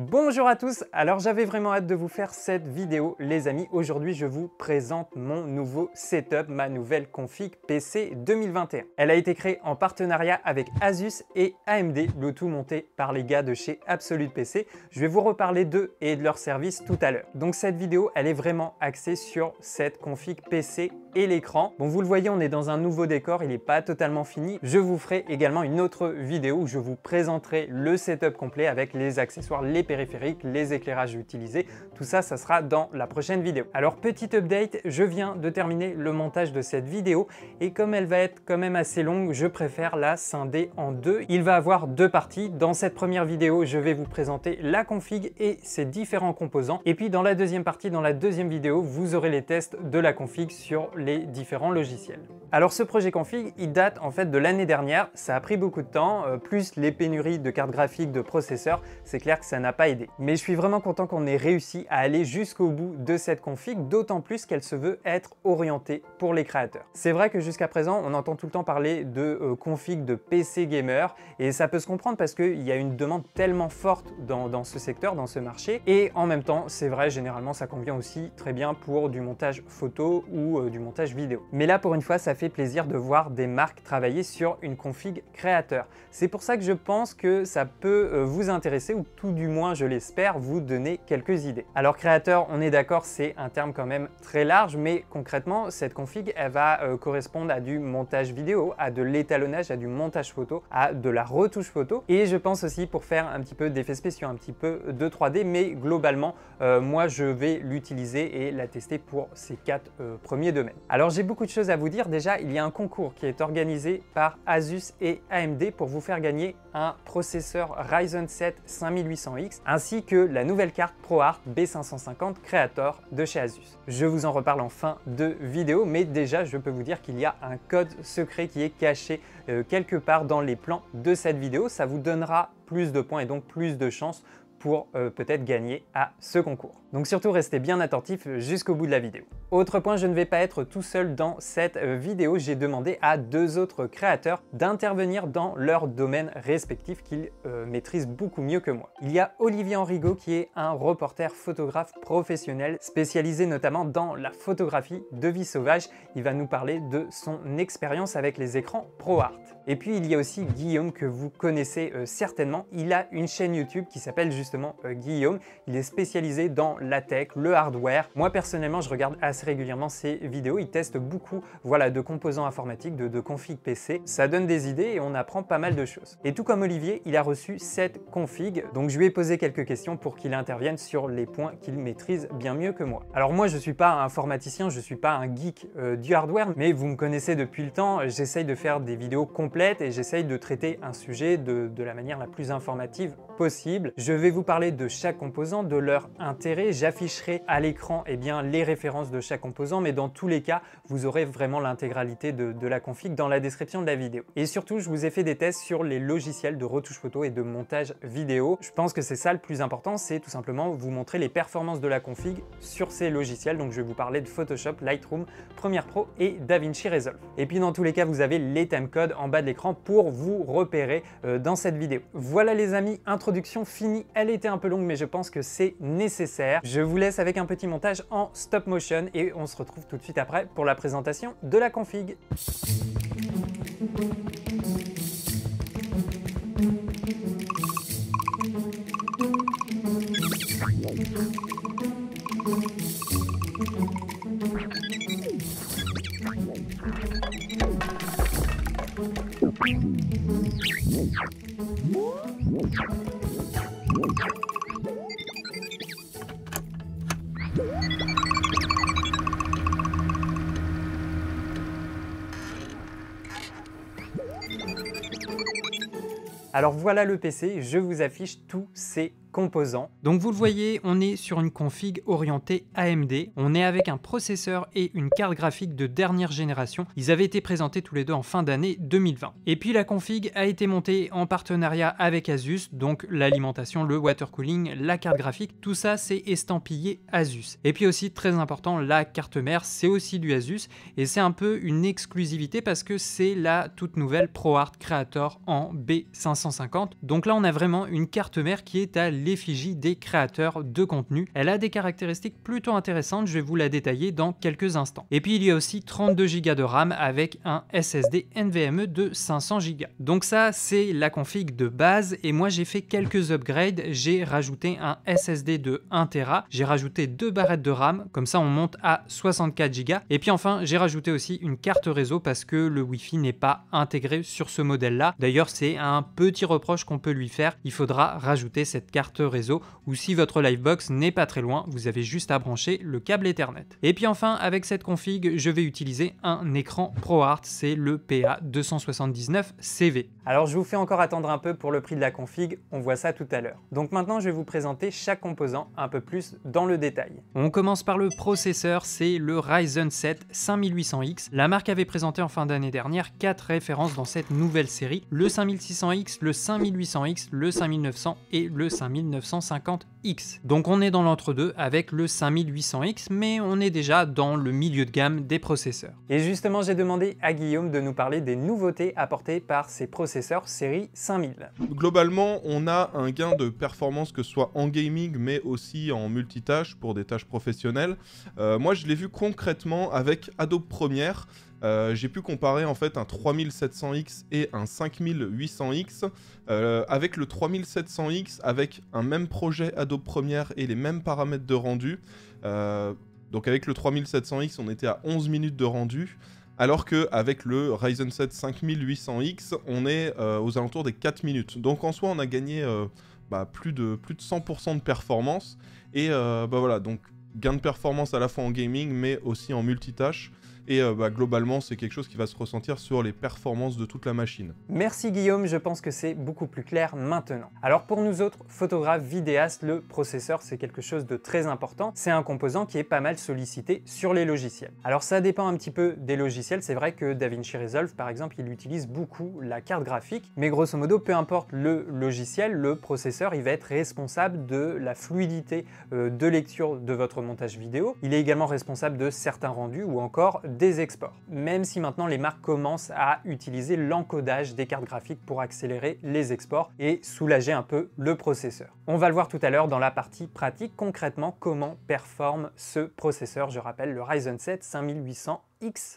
Bonjour à tous, alors j'avais vraiment hâte de vous faire cette vidéo les amis. Aujourd'hui je vous présente mon nouveau setup, ma nouvelle config PC 2021. Elle a été créée en partenariat avec Asus et AMD, le tout monté par les gars de chez Absolute PC. Je vais vous reparler d'eux et de leurs services tout à l'heure. Donc cette vidéo elle est vraiment axée sur cette config PC l'écran. Bon, vous le voyez, on est dans un nouveau décor, il n'est pas totalement fini. Je vous ferai également une autre vidéo où je vous présenterai le setup complet avec les accessoires, les périphériques, les éclairages utilisés. Tout ça, ça sera dans la prochaine vidéo. Alors, petit update, je viens de terminer le montage de cette vidéo et comme elle va être quand même assez longue, je préfère la scinder en deux. Il va avoir deux parties. Dans cette première vidéo, je vais vous présenter la config et ses différents composants. Et puis dans la deuxième partie, dans la deuxième vidéo, vous aurez les tests de la config sur les différents logiciels. Alors ce projet config, il date en fait de l'année dernière, ça a pris beaucoup de temps, euh, plus les pénuries de cartes graphiques, de processeurs, c'est clair que ça n'a pas aidé. Mais je suis vraiment content qu'on ait réussi à aller jusqu'au bout de cette config, d'autant plus qu'elle se veut être orientée pour les créateurs. C'est vrai que jusqu'à présent, on entend tout le temps parler de euh, config de PC gamer, et ça peut se comprendre parce qu'il y a une demande tellement forte dans, ce secteur, dans ce marché, et en même temps, c'est vrai, généralement ça convient aussi très bien pour du montage photo ou euh, du montage vidéo. Mais là pour une fois ça fait plaisir de voir des marques travailler sur une config créateur. C'est pour ça que je pense que ça peut euh, vous intéresser ou tout du moins je l'espère vous donner quelques idées. Alors créateur on est d'accord c'est un terme quand même très large mais concrètement cette config elle va euh, correspondre à du montage vidéo, à de l'étalonnage, à du montage photo, à de la retouche photo et je pense aussi pour faire un petit peu d'effets spéciaux, un petit peu de 3D mais globalement euh, moi je vais l'utiliser et la tester pour ces quatre premiers domaines. Alors j'ai beaucoup de choses à vous dire. Déjà, il y a un concours qui est organisé par Asus et AMD pour vous faire gagner un processeur Ryzen 7 5800X ainsi que la nouvelle carte ProArt B550 Creator de chez Asus. Je vous en reparle en fin de vidéo, mais déjà je peux vous dire qu'il y a un code secret qui est caché euh, quelque part dans les plans de cette vidéo. Ça vous donnera plus de points et donc plus de chances pour euh, peut-être gagner à ce concours. Donc surtout restez bien attentifs jusqu'au bout de la vidéo. Autre point, je ne vais pas être tout seul dans cette euh, vidéo, j'ai demandé à deux autres créateurs d'intervenir dans leur domaine respectif qu'ils euh, maîtrisent beaucoup mieux que moi. Il y a Olivier Henrigo, qui est un reporter photographe professionnel spécialisé notamment dans la photographie de vie sauvage. Il va nous parler de son expérience avec les écrans ProArt. Et puis il y a aussi Guillaume que vous connaissez euh, certainement. Il a une chaîne YouTube qui s'appelle justement Guillaume. Il est spécialisé dans la tech, le hardware. Moi personnellement, je regarde assez régulièrement ces vidéos. Ils testent beaucoup voilà, de composants informatiques, de, de config PC. Ça donne des idées et on apprend pas mal de choses. Et tout comme Olivier, il a reçu cette config. Donc je lui ai posé quelques questions pour qu'il intervienne sur les points qu'il maîtrise bien mieux que moi. Alors moi, je ne suis pas un informaticien, je ne suis pas un geek euh, du hardware, mais vous me connaissez depuis le temps, j'essaye de faire des vidéos complètes et j'essaye de traiter un sujet de la manière la plus informative possible. Je vais vous parler de chaque composant, de leur intérêt, j'afficherai à l'écran eh les références de chaque composant, mais dans tous les cas, vous aurez vraiment l'intégralité de, la config dans la description de la vidéo. Et surtout, je vous ai fait des tests sur les logiciels de retouche photo et de montage vidéo. Je pense que c'est ça le plus important, c'est tout simplement vous montrer les performances de la config sur ces logiciels. Donc je vais vous parler de Photoshop, Lightroom, Premiere Pro et DaVinci Resolve. Et puis dans tous les cas, vous avez les timecodes en bas de l'écran pour vous repérer euh, dans cette vidéo. Voilà les amis, introduction finie. Elle était un peu longue, mais je pense que c'est nécessaire. Je vous laisse avec un petit montage en stop motion et on se retrouve tout de suite après pour la présentation de la config. Alors voilà le PC, je vous affiche tous ces composants. Donc vous le voyez, on est sur une config orientée AMD. On est avec un processeur et une carte graphique de dernière génération. Ils avaient été présentés tous les deux en fin d'année 2020. Et puis la config a été montée en partenariat avec Asus, donc l'alimentation, le water cooling, la carte graphique, tout ça c'est estampillé Asus. Et puis aussi très important, la carte mère, c'est aussi du Asus et c'est un peu une exclusivité parce que c'est la toute nouvelle ProArt Creator en B550. Donc là on a vraiment une carte mère qui est à l'effigie des créateurs de contenu. Elle a des caractéristiques plutôt intéressantes, je vais vous la détailler dans quelques instants. Et puis il y a aussi 32Go de RAM avec un SSD NVMe de 500Go. Donc ça c'est la config de base et moi j'ai fait quelques upgrades, j'ai rajouté un SSD de 1 Tera. j'ai rajouté deux barrettes de RAM, comme ça on monte à 64Go. Et puis enfin j'ai rajouté aussi une carte réseau parce que le Wi-Fi n'est pas intégré sur ce modèle là. D'ailleurs c'est un petit reproche qu'on peut lui faire, il faudra rajouter cette carte réseau ou si votre Livebox n'est pas très loin, vous avez juste à brancher le câble Ethernet. Et puis enfin, avec cette config, je vais utiliser un écran ProArt, c'est le PA279CV. Alors je vous fais encore attendre un peu pour le prix de la config, on voit ça tout à l'heure. Donc maintenant, je vais vous présenter chaque composant un peu plus dans le détail. On commence par le processeur, c'est le Ryzen 7 5800X. La marque avait présenté en fin d'année dernière quatre références dans cette nouvelle série, le 5600X, le 5800X, le 5900 et le 5000 x Donc on est dans l'entre-deux avec le 5800X, mais on est déjà dans le milieu de gamme des processeurs. Et justement, j'ai demandé à Guillaume de nous parler des nouveautés apportées par ces processeurs série 5000. Globalement, on a un gain de performance que ce soit en gaming, mais aussi en multitâche pour des tâches professionnelles. Euh, moi, je l'ai vu concrètement avec Adobe Premiere. Euh, j'ai pu comparer en fait un 3700X et un 5800X. Euh, avec le 3700X, avec un même projet Adobe Premiere et les mêmes paramètres de rendu, euh, donc avec le 3700X on était à 11 minutes de rendu, alors qu'avec le Ryzen 7 5800X on est aux alentours des 4 minutes. Donc en soi on a gagné bah, plus, de, plus de 100% de performance, et bah, voilà, donc gain de performance à la fois en gaming mais aussi en multitâche. Et euh, bah, globalement, c'est quelque chose qui va se ressentir sur les performances de toute la machine. Merci Guillaume, je pense que c'est beaucoup plus clair maintenant. Alors pour nous autres, photographes, vidéastes, le processeur, c'est quelque chose de très important. C'est un composant qui est pas mal sollicité sur les logiciels. Alors ça dépend un petit peu des logiciels. C'est vrai que DaVinci Resolve, par exemple, il utilise beaucoup la carte graphique. Mais grosso modo, peu importe le logiciel, le processeur, il va être responsable de la fluidité euh, de lecture de votre montage vidéo. Il est également responsable de certains rendus ou encore des exports. Même si maintenant les marques commencent à utiliser l'encodage des cartes graphiques pour accélérer les exports et soulager un peu le processeur. On va le voir tout à l'heure dans la partie pratique concrètement comment performe ce processeur. Je rappelle le Ryzen 7 5800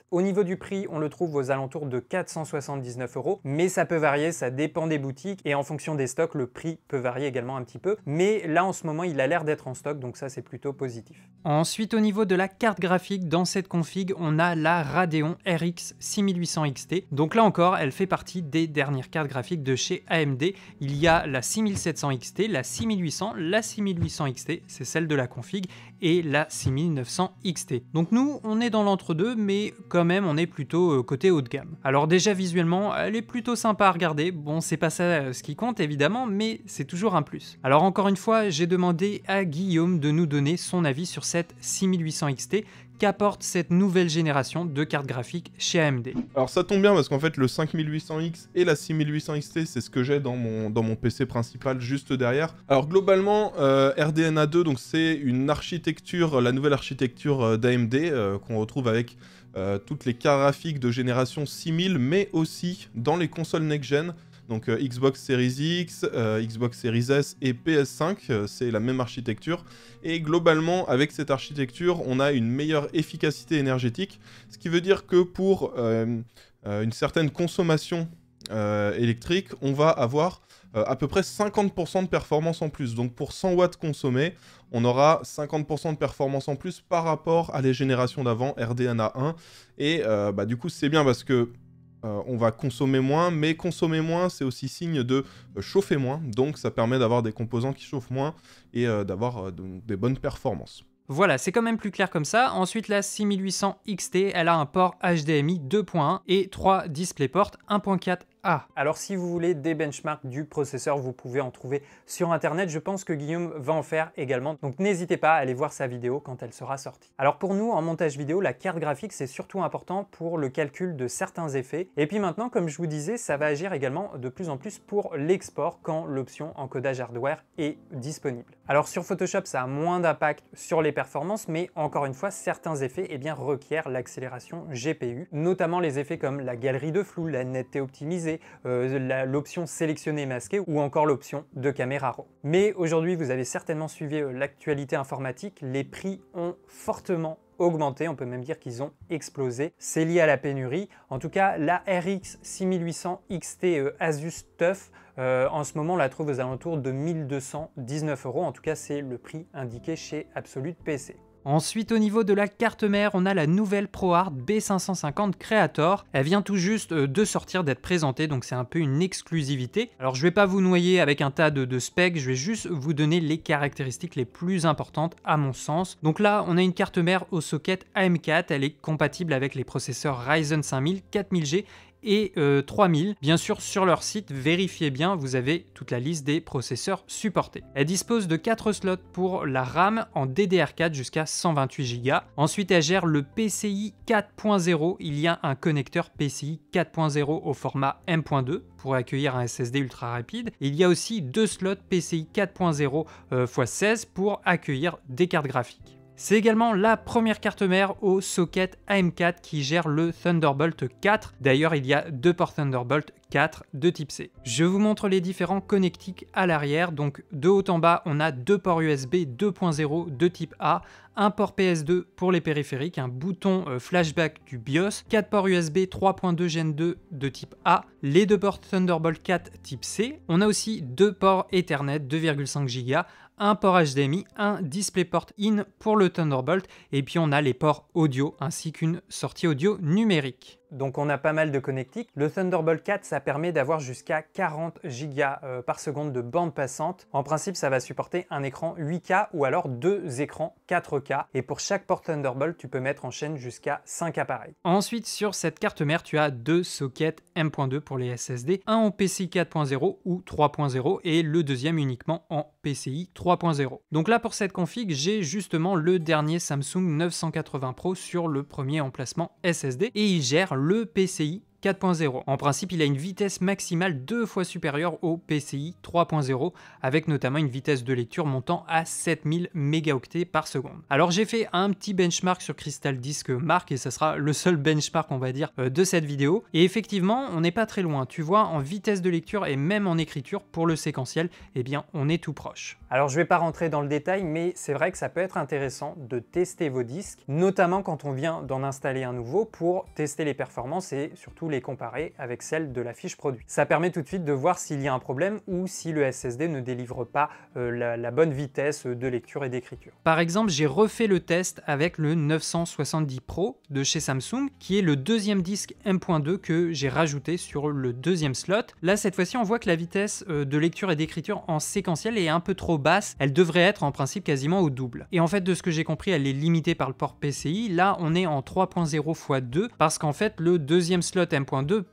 au niveau du prix, on le trouve aux alentours de 479 euros, mais ça peut varier, ça dépend des boutiques et en fonction des stocks, le prix peut varier également un petit peu. Mais là, en ce moment, il a l'air d'être en stock, donc ça, c'est plutôt positif. Ensuite, au niveau de la carte graphique, dans cette config, on a la Radeon RX 6800 XT. Donc là encore, elle fait partie des dernières cartes graphiques de chez AMD. Il y a la 6700 XT, la 6800, la 6800 XT, c'est celle de la config, et la 6900 XT. Donc nous, on est dans l'entre-deux, mais mais quand même on est plutôt euh, côté haut de gamme. Alors déjà visuellement, elle est plutôt sympa à regarder, bon c'est pas ça euh, ce qui compte évidemment, mais c'est toujours un plus. Alors encore une fois, j'ai demandé à Guillaume de nous donner son avis sur cette 6800 XT qu'apporte cette nouvelle génération de cartes graphiques chez AMD. Alors ça tombe bien parce qu'en fait le 5800X et la 6800 XT c'est ce que j'ai dans mon, dans mon PC principal juste derrière. Alors globalement euh, RDNA 2 donc c'est une architecture, la nouvelle architecture d'AMD qu'on retrouve avec euh, toutes les cartes graphiques de génération 6000, mais aussi dans les consoles next-gen, donc euh, Xbox Series X, euh, Xbox Series S et PS5, c'est la même architecture. Et globalement, avec cette architecture, on a une meilleure efficacité énergétique, ce qui veut dire que pour une certaine consommation électrique, on va avoir euh, à peu près 50% de performance en plus. Donc pour 100 watts consommés, on aura 50% de performance en plus par rapport à les générations d'avant RDNA 1. Et euh, bah, du coup, c'est bien parce que euh, on va consommer moins, mais consommer moins, c'est aussi signe de chauffer moins. Donc ça permet d'avoir des composants qui chauffent moins et d'avoir des bonnes performances. Voilà, c'est quand même plus clair comme ça. Ensuite, la 6800 XT, elle a un port HDMI 2.1 et 3 DisplayPort 1.4 ah Alors si vous voulez des benchmarks du processeur, vous pouvez en trouver sur internet. Je pense que Guillaume va en faire également, donc n'hésitez pas à aller voir sa vidéo quand elle sera sortie. Alors pour nous, en montage vidéo, la carte graphique, c'est surtout important pour le calcul de certains effets. Et puis maintenant, comme je vous disais, ça va agir également de plus en plus pour l'export quand l'option encodage hardware est disponible. Alors sur Photoshop, ça a moins d'impact sur les performances, mais encore une fois, certains effets eh bien, requièrent l'accélération GPU, notamment les effets comme la galerie de flou, la netteté optimisée, euh, l'option sélectionner masqué ou encore l'option de caméra RAW. Mais aujourd'hui, vous avez certainement suivi euh, l'actualité informatique, les prix ont fortement augmenté, on peut même dire qu'ils ont explosé. C'est lié à la pénurie. En tout cas, la RX 6800 XT Asus TUF, euh, en ce moment, la trouve aux alentours de 1219 euros. En tout cas, c'est le prix indiqué chez Absolute PC. Ensuite, au niveau de la carte mère, on a la nouvelle ProArt B550 Creator. Elle vient tout juste euh, de sortir, d'être présentée, donc c'est un peu une exclusivité. Alors, je vais pas vous noyer avec un tas de, de, specs, je vais juste vous donner les caractéristiques les plus importantes à mon sens. Donc là, on a une carte mère au socket AM4, elle est compatible avec les processeurs Ryzen 5000, 4000G et 3000. Euh, bien sûr, sur leur site, vérifiez bien, vous avez toute la liste des processeurs supportés. Elle dispose de 4 slots pour la RAM en DDR4 jusqu'à 128 Go. Ensuite, elle gère le PCI 4.0. Il y a un connecteur PCI 4.0 au format M.2 pour accueillir un SSD ultra rapide. il y a aussi deux slots PCI 4.0 x16 pour accueillir des cartes graphiques. C'est également la première carte mère au socket AM4 qui gère le Thunderbolt 4. D'ailleurs, il y a deux ports Thunderbolt 4 de type C. Je vous montre les différents connectiques à l'arrière. Donc de haut en bas, on a deux ports USB 2.0 de type A un port PS2 pour les périphériques, un bouton euh, flashback du BIOS, 4 ports USB 3.2 Gen 2 de type A, les deux ports Thunderbolt 4 type C. On a aussi deux ports Ethernet 2,5 Go, un port HDMI, un DisplayPort in pour le Thunderbolt et puis on a les ports audio ainsi qu'une sortie audio numérique donc on a pas mal de connectiques. Le Thunderbolt 4, ça permet d'avoir jusqu'à 40 gigas euh, par seconde de bande passante. En principe, ça va supporter un écran 8K ou alors deux écrans 4K. Et pour chaque port Thunderbolt, tu peux mettre en chaîne jusqu'à 5 appareils. Ensuite, sur cette carte mère, tu as deux sockets M.2 pour les SSD, un en PCI 4.0 ou 3.0 et le deuxième uniquement en PCI 3.0. Donc là, pour cette config, j'ai justement le dernier Samsung 980 Pro sur le premier emplacement SSD et il gère le PCI 4.0. En principe, il a une vitesse maximale deux fois supérieure au PCI 3.0, avec notamment une vitesse de lecture montant à 7000 mégaoctets par seconde. Alors j'ai fait un petit benchmark sur Crystal Disk Mark, et ça sera le seul benchmark, on va dire, euh, de cette vidéo. Et effectivement, on n'est pas très loin. Tu vois, en vitesse de lecture et même en écriture, pour le séquentiel, eh bien, on est tout proche. Alors je vais pas rentrer dans le détail, mais c'est vrai que ça peut être intéressant de tester vos disques, notamment quand on vient d'en installer un nouveau, pour tester les performances et surtout les comparer avec celle de la fiche produit. Ça permet tout de suite de voir s'il y a un problème ou si le SSD ne délivre pas euh, la, la bonne vitesse de lecture et d'écriture. Par exemple, j'ai refait le test avec le 970 Pro de chez Samsung, qui est le deuxième disque M.2 que j'ai rajouté sur le deuxième slot. Là, cette fois-ci, on voit que la vitesse euh, de lecture et d'écriture en séquentiel est un peu trop basse. Elle devrait être en principe quasiment au double. Et en fait, de ce que j'ai compris, elle est limitée par le port PCI. Là, on est en 3.0 x 2 parce qu'en fait, le deuxième slot M.2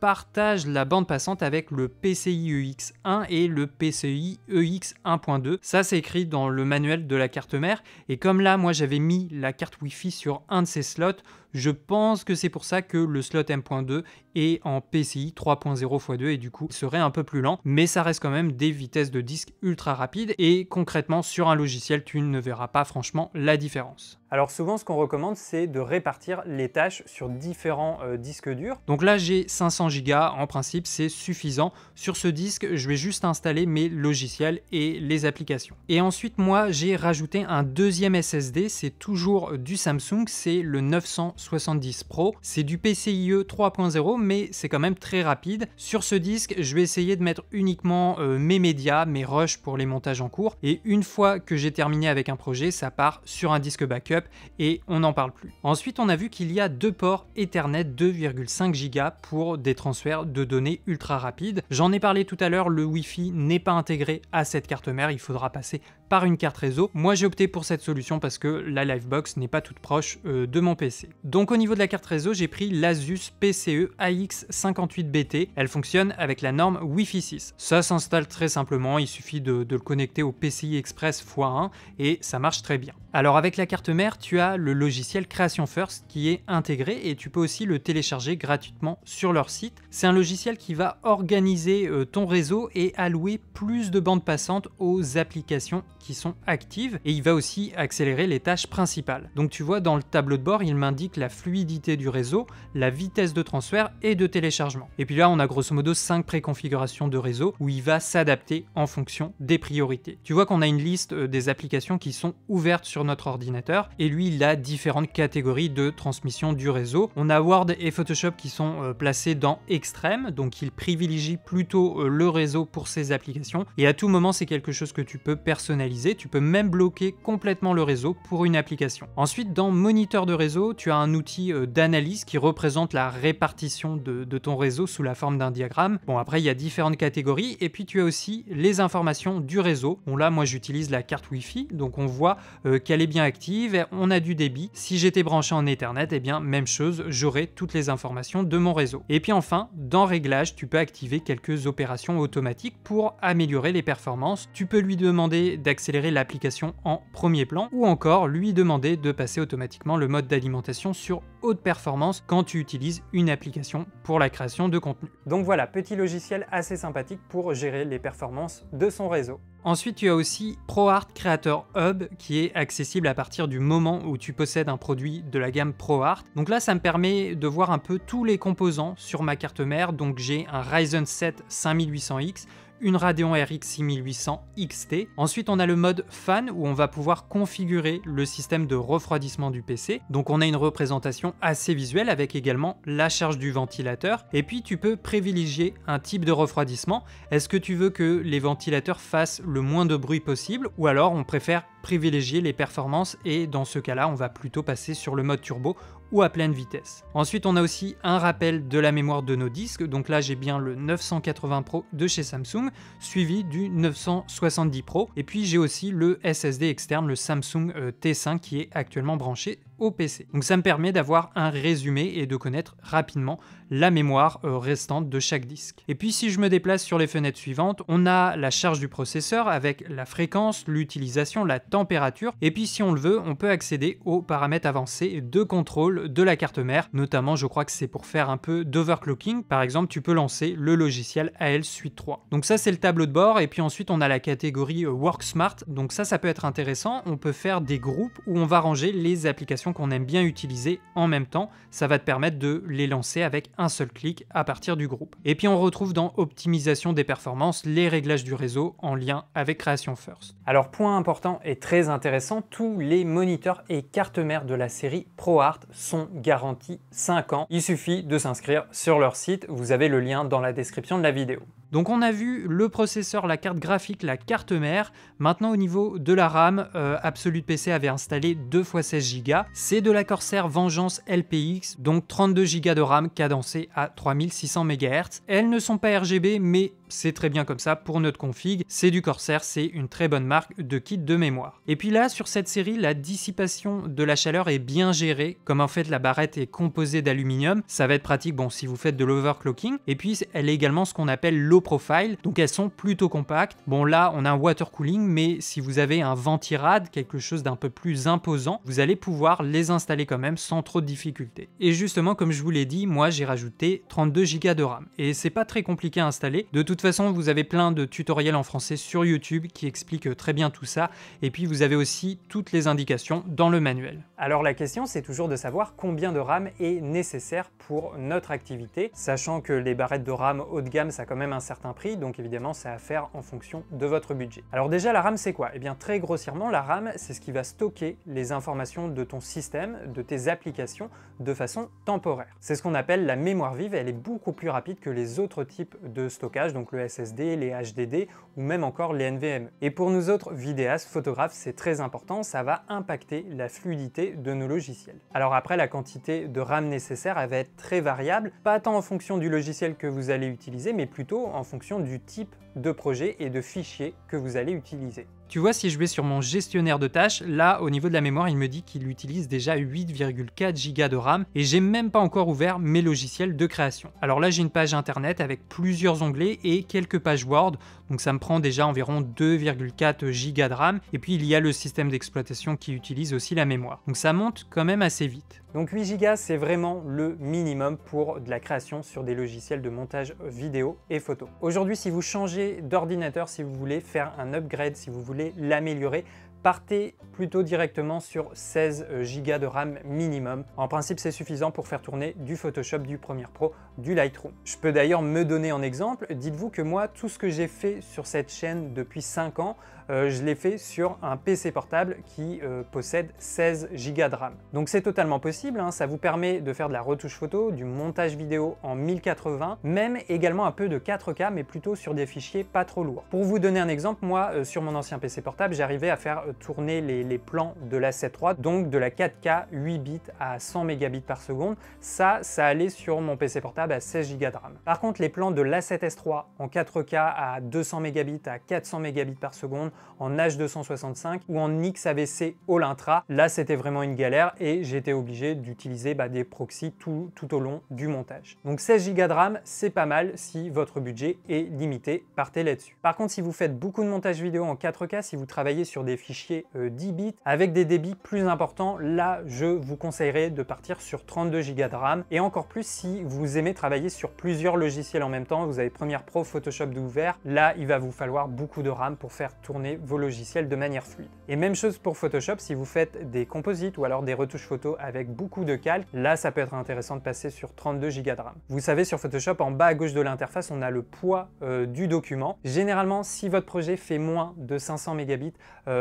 partage la bande passante avec le PCI e x 1 et le PCI EX1.2. Ça c'est écrit dans le manuel de la carte mère et comme là moi j'avais mis la carte Wi-Fi sur un de ces slots, je pense que c'est pour ça que le slot M.2 est en PCI 3.0 x2 et du coup serait un peu plus lent, mais ça reste quand même des vitesses de disque ultra rapides et concrètement sur un logiciel tu ne verras pas franchement la différence. Alors souvent ce qu'on recommande c'est de répartir les tâches sur différents euh, disques durs. Donc là j'ai 500 Go, en principe c'est suffisant. Sur ce disque je vais juste installer mes logiciels et les applications. Et ensuite moi j'ai rajouté un deuxième SSD, c'est toujours du Samsung, c'est le 900 70 Pro. C'est du PCIe 3.0 mais c'est quand même très rapide. Sur ce disque, je vais essayer de mettre uniquement euh, mes médias, mes rushs pour les montages en cours et une fois que j'ai terminé avec un projet, ça part sur un disque backup et on n'en parle plus. Ensuite, on a vu qu'il y a deux ports Ethernet 2,5 Go pour des transferts de données ultra rapides. J'en ai parlé tout à l'heure, le Wi-Fi n'est pas intégré à cette carte mère, il faudra passer par une carte réseau. Moi j'ai opté pour cette solution parce que la Livebox n'est pas toute proche euh, de mon PC. Donc au niveau de la carte réseau, j'ai pris l'Asus PCE AX58BT. Elle fonctionne avec la norme Wi-Fi 6. Ça s'installe très simplement, il suffit de, le connecter au PCI Express x1 et ça marche très bien. Alors avec la carte mère, tu as le logiciel Creation First qui est intégré et tu peux aussi le télécharger gratuitement sur leur site. C'est un logiciel qui va organiser euh, ton réseau et allouer plus de bandes passantes aux applications sont actives et il va aussi accélérer les tâches principales. Donc tu vois, dans le tableau de bord, il m'indique la fluidité du réseau, la vitesse de transfert et de téléchargement. Et puis là, on a grosso modo cinq préconfigurations de réseau où il va s'adapter en fonction des priorités. Tu vois qu'on a une liste euh, des applications qui sont ouvertes sur notre ordinateur et lui, il a différentes catégories de transmission du réseau. On a Word et Photoshop qui sont euh, placés dans extrême, donc il privilégie plutôt euh, le réseau pour ces applications et à tout moment, c'est quelque chose que tu peux personnaliser tu peux même bloquer complètement le réseau pour une application. Ensuite, dans Moniteur de réseau, tu as un outil euh, d'analyse qui représente la répartition de, ton réseau sous la forme d'un diagramme. Bon, après, il y a différentes catégories, et puis tu as aussi les informations du réseau. Bon, là, moi, j'utilise la carte Wi-Fi, donc on voit euh, qu'elle est bien active, on a du débit. Si j'étais branché en Ethernet, eh bien, même chose, j'aurais toutes les informations de mon réseau. Et puis enfin, dans Réglages, tu peux activer quelques opérations automatiques pour améliorer les performances. Tu peux lui demander d'accéder l'application en premier plan, ou encore lui demander de passer automatiquement le mode d'alimentation sur haute performance quand tu utilises une application pour la création de contenu. Donc voilà, petit logiciel assez sympathique pour gérer les performances de son réseau. Ensuite, tu as aussi ProArt Creator Hub qui est accessible à partir du moment où tu possèdes un produit de la gamme ProArt. Donc là, ça me permet de voir un peu tous les composants sur ma carte mère. Donc j'ai un Ryzen 7 5800X, une Radeon RX 6800 XT. Ensuite, on a le mode fan où on va pouvoir configurer le système de refroidissement du PC. Donc on a une représentation assez visuelle avec également la charge du ventilateur. Et puis tu peux privilégier un type de refroidissement. Est-ce que tu veux que les ventilateurs fassent le moins de bruit possible ou alors on préfère privilégier les performances et dans ce cas-là, on va plutôt passer sur le mode turbo ou à pleine vitesse. Ensuite, on a aussi un rappel de la mémoire de nos disques, donc là j'ai bien le 980 Pro de chez Samsung, suivi du 970 Pro, et puis j'ai aussi le SSD externe, le Samsung euh, T5 qui est actuellement branché PC. Donc ça me permet d'avoir un résumé et de connaître rapidement la mémoire euh, restante de chaque disque. Et puis si je me déplace sur les fenêtres suivantes, on a la charge du processeur avec la fréquence, l'utilisation, la température, et puis si on le veut, on peut accéder aux paramètres avancés de contrôle de la carte mère, notamment je crois que c'est pour faire un peu d'overclocking, par exemple tu peux lancer le logiciel AL Suite 3. Donc ça c'est le tableau de bord, et puis ensuite on a la catégorie euh, Work Smart, donc ça ça peut être intéressant, on peut faire des groupes où on va ranger les applications qu'on aime bien utiliser en même temps. Ça va te permettre de les lancer avec un seul clic à partir du groupe. Et puis on retrouve dans optimisation des performances les réglages du réseau en lien avec Création First. Alors point important et très intéressant, tous les moniteurs et cartes mères de la série ProArt sont garantis 5 ans. Il suffit de s'inscrire sur leur site, vous avez le lien dans la description de la vidéo. Donc on a vu le processeur, la carte graphique, la carte mère. Maintenant au niveau de la RAM, euh, Absolute PC avait installé 2 x 16 Go. C'est de la Corsair Vengeance LPX, donc 32 Go de RAM cadencée à 3600 MHz. Elles ne sont pas RGB mais c'est très bien comme ça pour notre config, c'est du Corsair, c'est une très bonne marque de kit de mémoire. Et puis là, sur cette série, la dissipation de la chaleur est bien gérée, comme en fait la barrette est composée d'aluminium, ça va être pratique bon, si vous faites de l'overclocking, et puis elle est également ce qu'on appelle low profile, donc elles sont plutôt compactes. Bon là, on a un water cooling, mais si vous avez un ventirad, quelque chose d'un peu plus imposant, vous allez pouvoir les installer quand même sans trop de difficulté. Et justement, comme je vous l'ai dit, moi j'ai rajouté 32 Go de RAM, et c'est pas très compliqué à installer, de toute toute façon, vous avez plein de tutoriels en français sur YouTube qui expliquent très bien tout ça, et puis vous avez aussi toutes les indications dans le manuel. Alors la question, c'est toujours de savoir combien de RAM est nécessaire pour notre activité, sachant que les barrettes de RAM haut de gamme, ça a quand même un certain prix, donc évidemment, c'est à faire en fonction de votre budget. Alors déjà, la RAM, c'est quoi et eh bien, très grossièrement, la RAM, c'est ce qui va stocker les informations de ton système, de tes applications, de façon temporaire. C'est ce qu'on appelle la mémoire vive, elle est beaucoup plus rapide que les autres types de stockage, donc le SSD, les HDD ou même encore les NVM. Et pour nous autres vidéastes, photographes, c'est très important, ça va impacter la fluidité de nos logiciels. Alors après, la quantité de RAM nécessaire, elle va être très variable, pas tant en fonction du logiciel que vous allez utiliser, mais plutôt en fonction du type de projet et de fichier que vous allez utiliser. Tu vois, si je vais sur mon gestionnaire de tâches, là, au niveau de la mémoire, il me dit qu'il utilise déjà 8,4 Go de RAM et j'ai même pas encore ouvert mes logiciels de création. Alors là, j'ai une page internet avec plusieurs onglets et quelques pages Word, donc ça me prend déjà environ 2,4 Go de RAM. Et puis, il y a le système d'exploitation qui utilise aussi la mémoire. Donc ça monte quand même assez vite. Donc 8 Go, c'est vraiment le minimum pour de la création sur des logiciels de montage vidéo et photo. Aujourd'hui, si vous changez d'ordinateur, si vous voulez faire un upgrade, si vous voulez l'améliorer, partez plutôt directement sur 16 euh, Go de RAM minimum. En principe, c'est suffisant pour faire tourner du Photoshop, du Premiere Pro, du Lightroom. Je peux d'ailleurs me donner en exemple. Dites-vous que moi, tout ce que j'ai fait sur cette chaîne depuis 5 ans, euh, je l'ai fait sur un PC portable qui euh, possède 16 Go de RAM. Donc c'est totalement possible, hein. ça vous permet de faire de la retouche photo, du montage vidéo en 1080, même également un peu de 4K, mais plutôt sur des fichiers pas trop lourds. Pour vous donner un exemple, moi, euh, sur mon ancien PC portable, j'arrivais à faire tourner les, plans de la 7.3, donc de la 4K 8 bits à 100 mégabits par seconde. Ça, ça allait sur mon PC portable à 16 Go de RAM. Par contre, les plans de l'A7S3 en 4K à 200 mégabits à 400 mégabits par seconde, en H265 ou en XAVC All-Intra. Là, c'était vraiment une galère et j'étais obligé d'utiliser bah, des proxys tout, au long du montage. Donc 16 Go de RAM, c'est pas mal si votre budget est limité, partez là-dessus. Par contre, si vous faites beaucoup de montage vidéo en 4K, si vous travaillez sur des fichiers 10 euh, bits avec des débits plus importants, là, je vous conseillerais de partir sur 32 Go de RAM et encore plus si vous aimez travailler sur plusieurs logiciels en même temps, vous avez Premiere Pro, Photoshop d'ouvert, là, il va vous falloir beaucoup de RAM pour faire tourner vos logiciels de manière fluide. Et même chose pour Photoshop, si vous faites des composites ou alors des retouches photo avec beaucoup de calques, là ça peut être intéressant de passer sur 32 Go de RAM. Vous savez sur Photoshop, en bas à gauche de l'interface, on a le poids euh, du document. Généralement, si votre projet fait moins de 500 mégabits,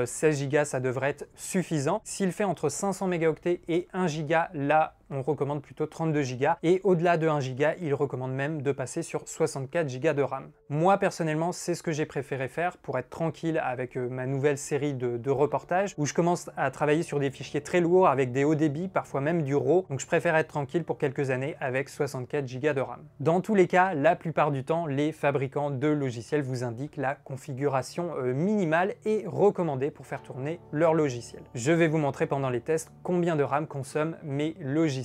16 euh, Go ça devrait être suffisant. S'il fait entre 500 mégaoctets et 1 Go, là on recommande plutôt 32 Go et au-delà de 1 Go, il recommande même de passer sur 64 Go de RAM. Moi personnellement, c'est ce que j'ai préféré faire pour être tranquille avec euh, ma nouvelle série de, reportages où je commence à travailler sur des fichiers très lourds avec des hauts débits, parfois même du RAW, donc je préfère être tranquille pour quelques années avec 64 Go de RAM. Dans tous les cas, la plupart du temps, les fabricants de logiciels vous indiquent la configuration euh, minimale et recommandée pour faire tourner leur logiciel. Je vais vous montrer pendant les tests combien de RAM consomment mes logiciels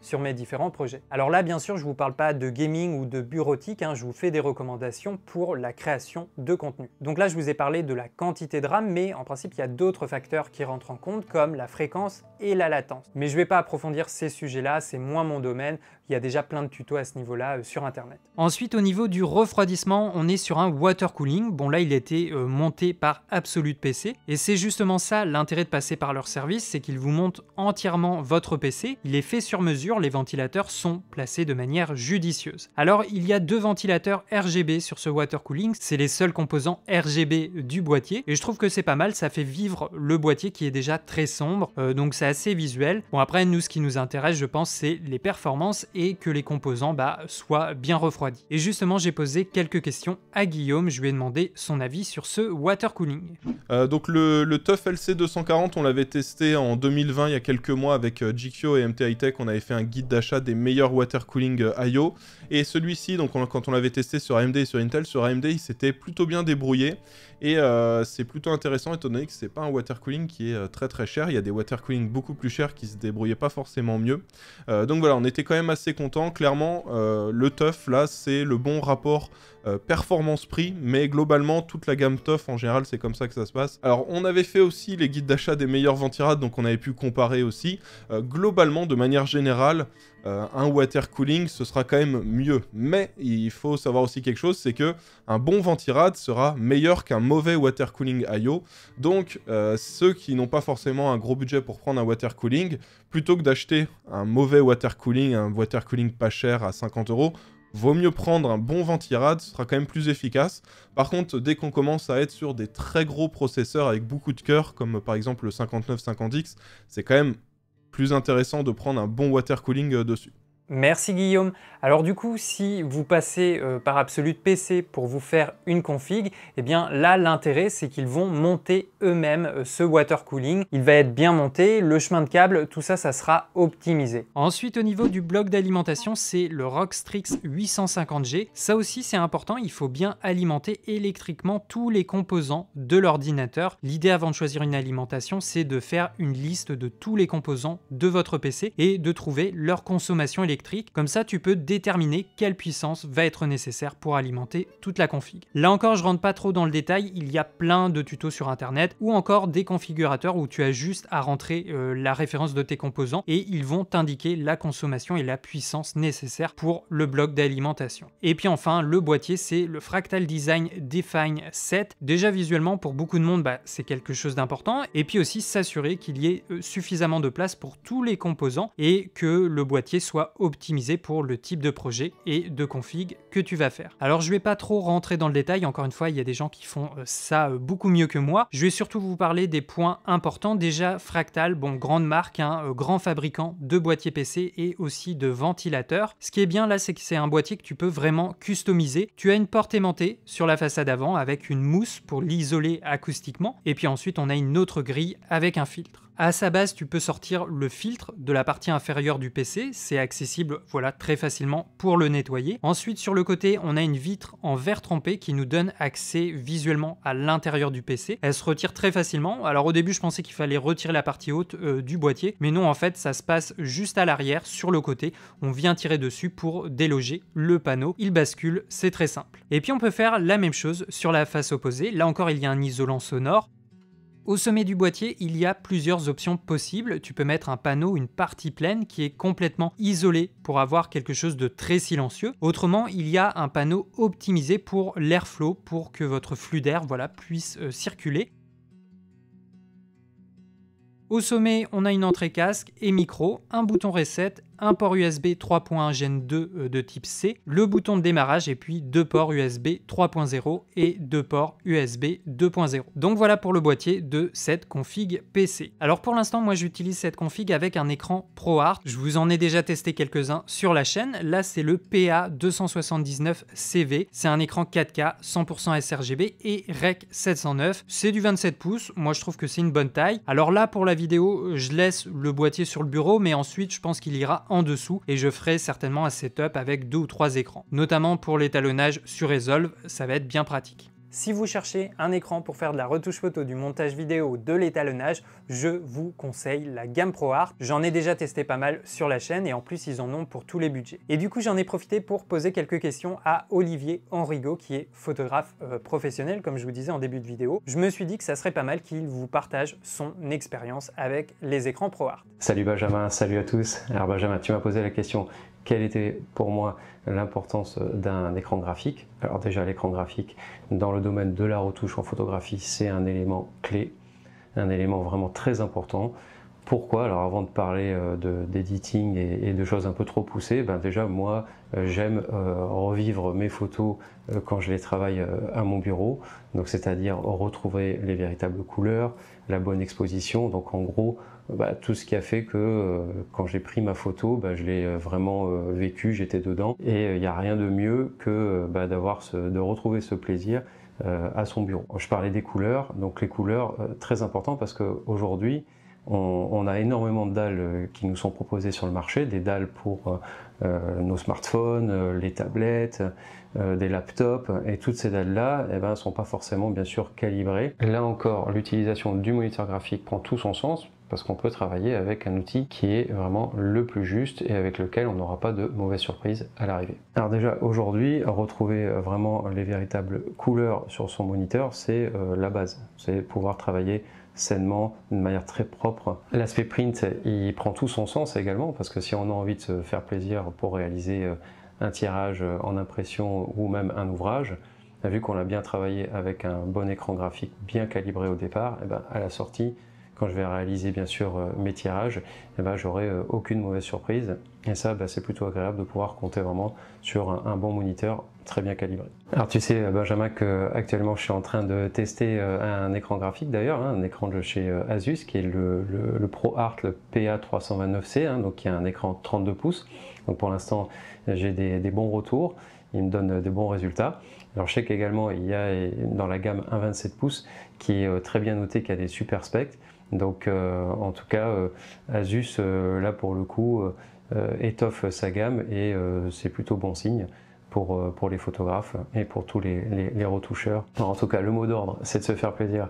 sur mes différents projets. Alors là, bien sûr, je ne vous parle pas de gaming ou de bureautique, hein, je vous fais des recommandations pour la création de contenu. Donc là, je vous ai parlé de la quantité de RAM, mais en principe, il y a d'autres facteurs qui rentrent en compte, comme la fréquence et la latence. Mais je ne vais pas approfondir ces sujets-là, c'est moins mon domaine, il y a déjà plein de tutos à ce niveau-là euh, sur Internet. Ensuite, au niveau du refroidissement, on est sur un water cooling. Bon, là, il a été euh, monté par Absolute PC. Et c'est justement ça l'intérêt de passer par leur service, c'est qu'ils vous montent entièrement votre PC. Il est fait sur mesure, les ventilateurs sont placés de manière judicieuse. Alors, il y a deux ventilateurs RGB sur ce water cooling. C'est les seuls composants RGB du boîtier. Et je trouve que c'est pas mal, ça fait vivre le boîtier qui est déjà très sombre. Euh, donc, c'est assez visuel. Bon, après, nous, ce qui nous intéresse, je pense, c'est les performances et que les composants bah, soient bien refroidis. Et justement, j'ai posé quelques questions à Guillaume, je lui ai demandé son avis sur ce water cooling. Euh, donc le, le TUF LC240, on l'avait testé en 2020, il y a quelques mois, avec GQ euh, et MTI Tech, on avait fait un guide d'achat des meilleurs water cooling IO. Euh, et celui-ci, donc quand on l'avait testé sur AMD et sur Intel, sur AMD, il s'était plutôt bien débrouillé. Et c'est plutôt intéressant étant donné que c'est pas un water cooling qui est très très cher. Il y a des water cooling beaucoup plus chers qui se débrouillaient pas forcément mieux. donc voilà, on était quand même assez c'est content. Clairement, euh, le Tough, là, c'est le bon rapport euh, performance-prix, mais globalement, toute la gamme Tough, en général, c'est comme ça que ça se passe. Alors, on avait fait aussi les guides d'achat des meilleurs ventirades, donc on avait pu comparer aussi. Euh, globalement, de manière générale, euh, un water cooling, ce sera quand même mieux. Mais il faut savoir aussi quelque chose, c'est que un bon ventirad sera meilleur qu'un mauvais water cooling IO. Donc euh, ceux qui n'ont pas forcément un gros budget pour prendre un water cooling, plutôt que d'acheter un mauvais water cooling, un water cooling pas cher à 50 euros, vaut mieux prendre un bon ventirad, ce sera quand même plus efficace. Par contre, dès qu'on commence à être sur des très gros processeurs avec beaucoup de cœur, comme par exemple le 5950X, c'est quand même plus intéressant de prendre un bon water cooling euh, dessus. Merci Guillaume. Alors du coup, si vous passez euh, par Absolute PC pour vous faire une config, eh bien là l'intérêt c'est qu'ils vont monter eux-mêmes euh, ce water cooling. Il va être bien monté, le chemin de câble, tout ça, ça sera optimisé. Ensuite au niveau du bloc d'alimentation, c'est le Rockstrix 850G. Ça aussi c'est important, il faut bien alimenter électriquement tous les composants de l'ordinateur. L'idée avant de choisir une alimentation, c'est de faire une liste de tous les composants de votre PC et de trouver leur consommation électrique comme ça, tu peux déterminer quelle puissance va être nécessaire pour alimenter toute la config. Là encore, je rentre pas trop dans le détail, il y a plein de tutos sur internet ou encore des configurateurs où tu as juste à rentrer euh, la référence de tes composants et ils vont t'indiquer la consommation et la puissance nécessaire pour le bloc d'alimentation. Et puis enfin, le boîtier, c'est le Fractal Design Define 7. Déjà visuellement, pour beaucoup de monde, bah, c'est quelque chose d'important. Et puis aussi, s'assurer qu'il y ait euh, suffisamment de place pour tous les composants et que le boîtier soit optimisé pour le type de projet et de config que tu vas faire. Alors je vais pas trop rentrer dans le détail, encore une fois il y a des gens qui font euh, ça euh, beaucoup mieux que moi. Je vais surtout vous parler des points importants. Déjà Fractal, bon grande marque, un hein, euh, grand fabricant de boîtiers PC et aussi de ventilateurs. Ce qui est bien là c'est que c'est un boîtier que tu peux vraiment customiser. Tu as une porte aimantée sur la façade avant avec une mousse pour l'isoler acoustiquement et puis ensuite on a une autre grille avec un filtre. À sa base, tu peux sortir le filtre de la partie inférieure du PC, c'est accessible voilà très facilement pour le nettoyer. Ensuite, sur le côté, on a une vitre en verre trempé qui nous donne accès visuellement à l'intérieur du PC. Elle se retire très facilement. Alors au début, je pensais qu'il fallait retirer la partie haute euh, du boîtier, mais non, en fait, ça se passe juste à l'arrière, sur le côté. On vient tirer dessus pour déloger le panneau. Il bascule, c'est très simple. Et puis on peut faire la même chose sur la face opposée. Là encore, il y a un isolant sonore. Au sommet du boîtier, il y a plusieurs options possibles. Tu peux mettre un panneau, une partie pleine qui est complètement isolée pour avoir quelque chose de très silencieux. Autrement, il y a un panneau optimisé pour l'airflow pour que votre flux d'air voilà, puisse euh, circuler. Au sommet, on a une entrée casque et micro, un bouton reset un port USB 3.1 Gen 2 de type C, le bouton de démarrage et puis deux ports USB 3.0 et deux ports USB 2.0. Donc voilà pour le boîtier de cette config PC. Alors pour l'instant, moi j'utilise cette config avec un écran ProArt. Je vous en ai déjà testé quelques-uns sur la chaîne. Là, c'est le PA279CV. C'est un écran 4K 100% sRGB et REC 709. C'est du 27 pouces. Moi, je trouve que c'est une bonne taille. Alors là, pour la vidéo, je laisse le boîtier sur le bureau, mais ensuite, je pense qu'il ira en dessous et je ferai certainement un setup avec deux ou trois écrans. Notamment pour l'étalonnage sur Resolve, ça va être bien pratique. Si vous cherchez un écran pour faire de la retouche photo, du montage vidéo, de l'étalonnage, je vous conseille la gamme ProArt. J'en ai déjà testé pas mal sur la chaîne et en plus ils en ont pour tous les budgets. Et du coup j'en ai profité pour poser quelques questions à Olivier Henrigo qui est photographe euh, professionnel comme je vous disais en début de vidéo. Je me suis dit que ça serait pas mal qu'il vous partage son expérience avec les écrans ProArt. Salut Benjamin, salut à tous. Alors Benjamin, tu m'as posé la question quelle était pour moi l'importance euh, d'un écran graphique. Alors déjà l'écran graphique dans le domaine de la retouche en photographie, c'est un élément clé, un élément vraiment très important. Pourquoi Alors avant de parler euh, d'editing et, de choses un peu trop poussées, ben déjà moi euh, j'aime revivre mes photos quand je les travaille à mon bureau, donc c'est-à-dire retrouver les véritables couleurs, la bonne exposition, donc en gros bah, tout ce qui a fait que euh, quand j'ai pris ma photo, bah, je l'ai euh, vraiment euh, vécu, j'étais dedans. Et il n'y a rien de mieux que bah, d'avoir de retrouver ce plaisir à son bureau. Je parlais des couleurs, donc les couleurs, très important parce qu'aujourd'hui, on, on, a énormément de dalles qui nous sont proposées sur le marché, des dalles pour nos smartphones, les tablettes, euh, des laptops et toutes ces dalles-là eh ben, sont pas forcément bien sûr calibrées. Là encore, l'utilisation du moniteur graphique prend tout son sens parce qu'on peut travailler avec un outil qui est vraiment le plus juste et avec lequel on n'aura pas de mauvaise surprise à l'arrivée. Alors déjà aujourd'hui, retrouver euh, vraiment les véritables couleurs sur son moniteur, c'est euh, la base. C'est pouvoir travailler sainement, de manière très propre. L'aspect print, il prend tout son sens également, parce que si on a envie de se faire plaisir pour réaliser euh, un tirage en impression ou même un ouvrage, vu qu'on a bien travaillé avec un bon écran graphique bien calibré au départ, et eh bien à la sortie, quand je vais réaliser bien sûr euh, mes tirages, eh ben, j'aurai euh, aucune mauvaise surprise. Et ça, bah, c'est plutôt agréable de pouvoir compter vraiment sur un, bon moniteur très bien calibré. Alors tu sais euh, Benjamin que actuellement je suis en train de tester un écran graphique d'ailleurs, hein, un écran de chez Asus qui est le, ProArt le PA329C, hein, donc qui a un écran 32 pouces. Donc pour l'instant j'ai des, bons retours, il me donne des bons résultats. Alors je sais qu'également il y a dans la gamme 1,27 pouces qui est très bien noté, qui a des super specs. Donc euh, en tout cas, euh, Asus, euh, là pour le coup, étoffe sa gamme et c'est plutôt bon signe. Pour, les photographes et pour tous les, retoucheurs. en tout cas, le mot d'ordre, c'est de se faire plaisir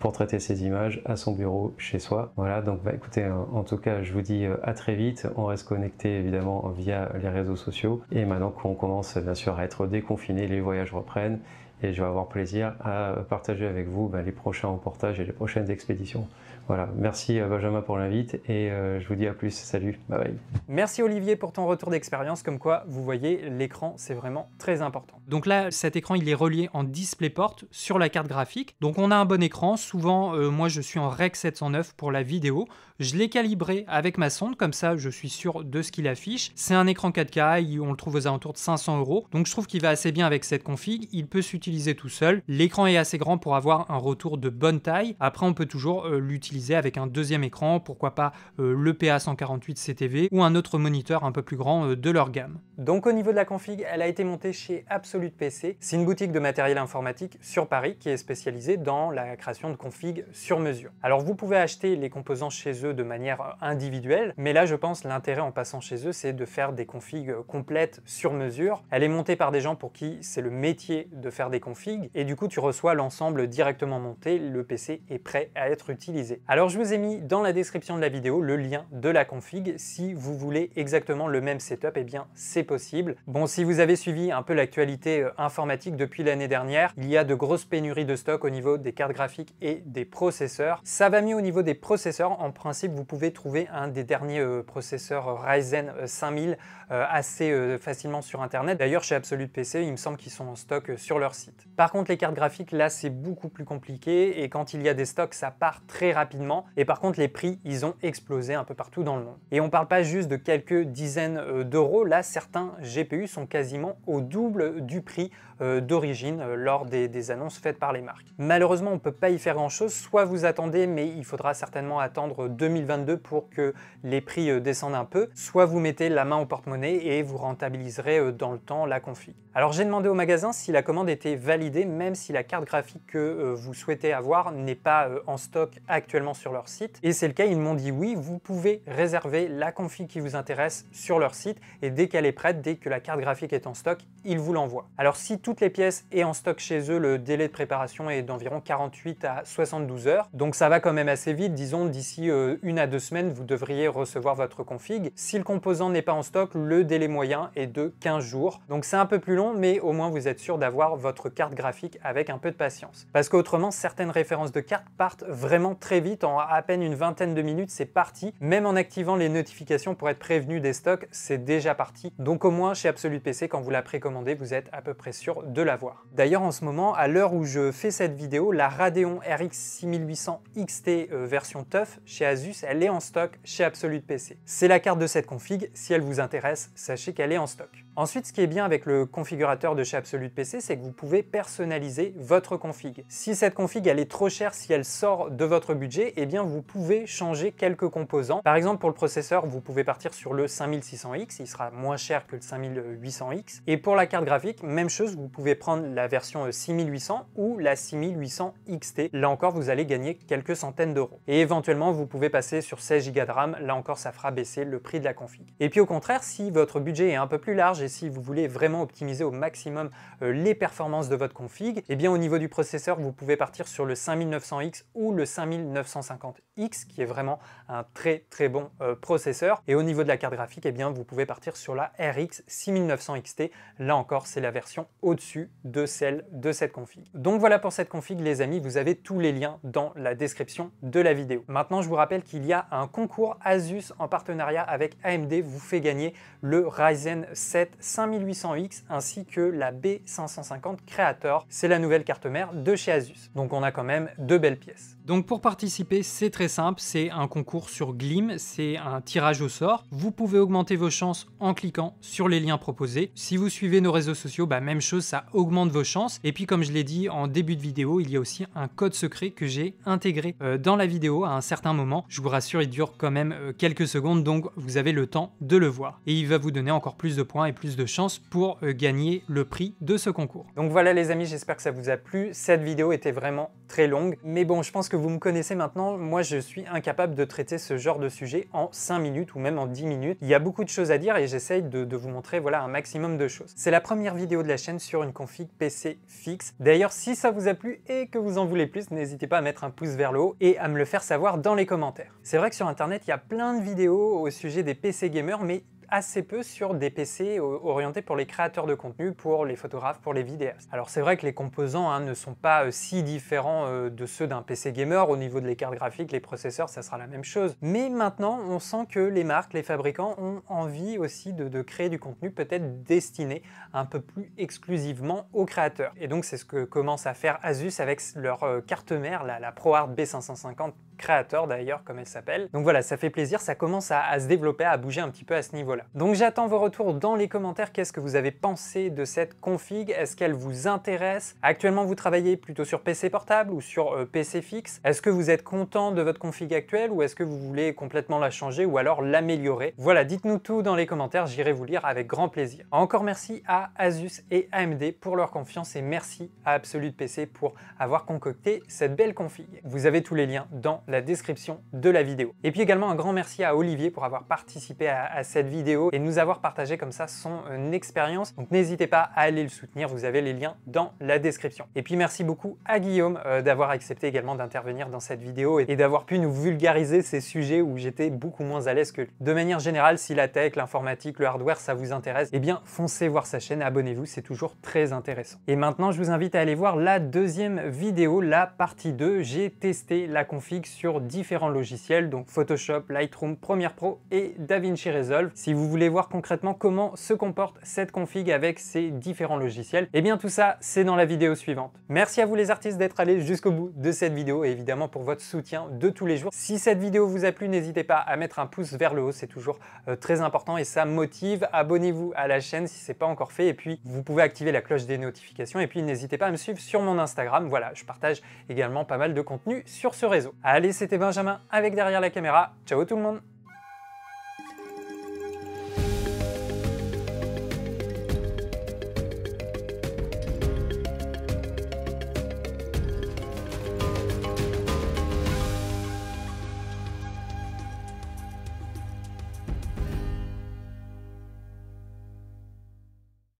pour traiter ses images à son bureau, chez soi. Voilà, donc bah, écoutez, en tout cas, je vous dis à très vite. On reste connecté évidemment via les réseaux sociaux. Et maintenant qu'on commence bien sûr à être déconfiné, les voyages reprennent. Et je vais avoir plaisir à partager avec vous bah, les prochains reportages et les prochaines expéditions. Voilà, merci Benjamin pour l'invite et euh, je vous dis à plus. Salut, bye bye. Merci Olivier pour ton retour d'expérience. Comme quoi, vous voyez, l'écran, c'est vraiment très important. Donc là, cet écran, il est relié en DisplayPort sur la carte graphique. Donc on a un bon écran. Souvent, euh, moi, je suis en REC 709 pour la vidéo. Je l'ai calibré avec ma sonde, comme ça, je suis sûr de ce qu'il affiche. C'est un écran 4K, on le trouve aux alentours de 500 euros. Donc je trouve qu'il va assez bien avec cette config. Il peut s'utiliser tout seul. L'écran est assez grand pour avoir un retour de bonne taille. Après, on peut toujours euh, l'utiliser avec un deuxième écran, pourquoi pas euh, le PA148 CTV ou un autre moniteur un peu plus grand euh, de leur gamme. Donc au niveau de la config, elle a été montée chez Absolute PC. C'est une boutique de matériel informatique sur Paris qui est spécialisée dans la création de configs sur mesure. Alors vous pouvez acheter les composants chez eux de manière individuelle, mais là je pense l'intérêt en passant chez eux c'est de faire des configs complètes sur mesure. Elle est montée par des gens pour qui c'est le métier de faire des configs et du coup tu reçois l'ensemble directement monté, le PC est prêt à être utilisé. Alors je vous ai mis dans la description de la vidéo le lien de la config. Si vous voulez exactement le même setup, eh bien c'est possible. Bon, si vous avez suivi un peu l'actualité euh, informatique depuis l'année dernière, il y a de grosses pénuries de stock au niveau des cartes graphiques et des processeurs. Ça va mieux au niveau des processeurs. En principe, vous pouvez trouver un des derniers euh, processeurs Ryzen 5000 euh, assez facilement sur Internet. D'ailleurs, chez Absolute PC, il me semble qu'ils sont en stock sur leur site. Par contre, les cartes graphiques, là, c'est beaucoup plus compliqué et quand il y a des stocks, ça part très rapidement et par contre, les prix, ils ont explosé un peu partout dans le monde. Et on parle pas juste de quelques dizaines euh, d'euros. Là, certains GPU sont quasiment au double du prix euh, d'origine euh, lors des, annonces faites par les marques. Malheureusement, on peut pas y faire grand-chose. Soit vous attendez, mais il faudra certainement attendre 2022 pour que les prix descendent un peu. Soit vous mettez la main au porte-monnaie et vous rentabiliserez dans le temps la config. Alors j'ai demandé au magasin si la commande était validée, même si la carte graphique que vous souhaitez avoir n'est pas en stock actuellement sur leur site. Et c'est le cas, ils m'ont dit oui, vous pouvez réserver la config qui vous intéresse sur leur site et dès qu'elle est prête, dès que la carte graphique est en stock, ils vous l'envoient. Alors si toutes les pièces est en stock chez eux, le délai de préparation est d'environ 48 à 72 heures. Donc ça va quand même assez vite, disons d'ici euh, une à deux semaines, vous devriez recevoir votre config. Si le composant n'est pas en stock, le délai moyen est de 15 jours. Donc c'est un peu plus long, mais au moins vous êtes sûr d'avoir votre carte graphique avec un peu de patience. Parce qu'autrement, certaines références de cartes partent vraiment très vite en à peine une vingtaine de minutes, c'est parti. Même en activant les notifications pour être prévenu des stocks, c'est déjà parti. Donc au moins chez Absolute PC, quand vous la précommandez, vous êtes à peu près sûr de l'avoir. D'ailleurs en ce moment, à l'heure où je fais cette vidéo, la Radeon RX 6800 XT version TUF chez Asus, elle est en stock chez Absolute PC. C'est la carte de cette config, si elle vous intéresse, sachez qu'elle est en stock. Ensuite, ce qui est bien avec le configurateur de chez Absolute PC, c'est que vous pouvez personnaliser votre config. Si cette config elle est trop chère, si elle sort de votre budget, eh bien vous pouvez changer quelques composants. Par exemple, pour le processeur, vous pouvez partir sur le 5600X, il sera moins cher que le 5800X. Et pour la carte graphique, même chose, vous pouvez prendre la version 6800 euh, ou la 6800 XT. Là encore, vous allez gagner quelques centaines d'euros. Et éventuellement, vous pouvez passer sur 16 Go de RAM, là encore ça fera baisser le prix de la config. Et puis au contraire, si votre budget est un peu plus large, si vous voulez vraiment optimiser au maximum euh, les performances de votre config, et eh bien au niveau du processeur, vous pouvez partir sur le 5900X ou le 5950X qui est vraiment un très très bon euh, processeur. Et au niveau de la carte graphique, et eh bien vous pouvez partir sur la RX 6900 XT. Là encore, c'est la version au-dessus de celle de cette config. Donc voilà pour cette config les amis, vous avez tous les liens dans la description de la vidéo. Maintenant, je vous rappelle qu'il y a un concours Asus en partenariat avec AMD vous fait gagner le Ryzen 7 5800X ainsi que la B550 Creator. C'est la nouvelle carte mère de chez Asus. Donc on a quand même deux belles pièces. Donc pour participer, c'est très simple, c'est un concours sur Glim, c'est un tirage au sort. Vous pouvez augmenter vos chances en cliquant sur les liens proposés. Si vous suivez nos réseaux sociaux, bah même chose, ça augmente vos chances. Et puis comme je l'ai dit en début de vidéo, il y a aussi un code secret que j'ai intégré euh, dans la vidéo à un certain moment. Je vous rassure, il dure quand même euh, quelques secondes, donc vous avez le temps de le voir. Et il va vous donner encore plus de points et plus de chances pour euh, gagner le prix de ce concours. Donc voilà les amis, j'espère que ça vous a plu. Cette vidéo était vraiment très longue, mais bon, je pense que vous me connaissez maintenant. Moi, je suis incapable de traiter ce genre de sujet en cinq minutes ou même en 10 minutes. Il y a beaucoup de choses à dire et j'essaye de, vous montrer voilà, un maximum de choses. C'est la première vidéo de la chaîne sur une config PC fixe. D'ailleurs, si ça vous a plu et que vous en voulez plus, n'hésitez pas à mettre un pouce vers le haut et à me le faire savoir dans les commentaires. C'est vrai que sur Internet, il y a plein de vidéos au sujet des PC gamers, mais assez peu sur des PC orientés pour les créateurs de contenu, pour les photographes, pour les vidéastes. Alors c'est vrai que les composants hein, ne sont pas euh, si différents euh, de ceux d'un PC gamer au niveau de les cartes graphiques, les processeurs, ça sera la même chose. Mais maintenant, on sent que les marques, les fabricants ont envie aussi de, créer du contenu peut-être destiné un peu plus exclusivement aux créateurs. Et donc c'est ce que commence à faire Asus avec leur euh, carte mère, la, la ProArt B550 créateur d'ailleurs, comme elle s'appelle. Donc voilà, ça fait plaisir, ça commence à, se développer, à bouger un petit peu à ce niveau-là. Donc j'attends vos retours dans les commentaires, qu'est-ce que vous avez pensé de cette config, est-ce qu'elle vous intéresse Actuellement, vous travaillez plutôt sur PC portable ou sur euh, PC fixe Est-ce que vous êtes content de votre config actuelle ou est-ce que vous voulez complètement la changer ou alors l'améliorer Voilà, dites-nous tout dans les commentaires, j'irai vous lire avec grand plaisir. Encore merci à Asus et AMD pour leur confiance et merci à Absolute PC pour avoir concocté cette belle config. Vous avez tous les liens dans la description de la vidéo. Et puis également un grand merci à Olivier pour avoir participé à, cette vidéo et nous avoir partagé comme ça son euh, expérience. Donc n'hésitez pas à aller le soutenir, vous avez les liens dans la description. Et puis merci beaucoup à Guillaume euh, d'avoir accepté également d'intervenir dans cette vidéo et, d'avoir pu nous vulgariser ces sujets où j'étais beaucoup moins à l'aise que lui. De manière générale, si la tech, l'informatique, le hardware, ça vous intéresse, eh bien foncez voir sa chaîne, abonnez-vous, c'est toujours très intéressant. Et maintenant, je vous invite à aller voir la deuxième vidéo, la partie 2. J'ai testé la config sur différents logiciels, donc Photoshop, Lightroom, Premiere Pro et DaVinci Resolve. Si vous voulez voir concrètement comment se comporte cette config avec ces différents logiciels, et eh bien tout ça, c'est dans la vidéo suivante. Merci à vous les artistes d'être allés jusqu'au bout de cette vidéo et évidemment pour votre soutien de tous les jours. Si cette vidéo vous a plu, n'hésitez pas à mettre un pouce vers le haut, c'est toujours euh, très important et ça motive. Abonnez-vous à la chaîne si ce c'est pas encore fait et puis vous pouvez activer la cloche des notifications et puis n'hésitez pas à me suivre sur mon Instagram. Voilà, je partage également pas mal de contenu sur ce réseau. Allez, Allez, c'était Benjamin avec derrière la caméra. Ciao tout le monde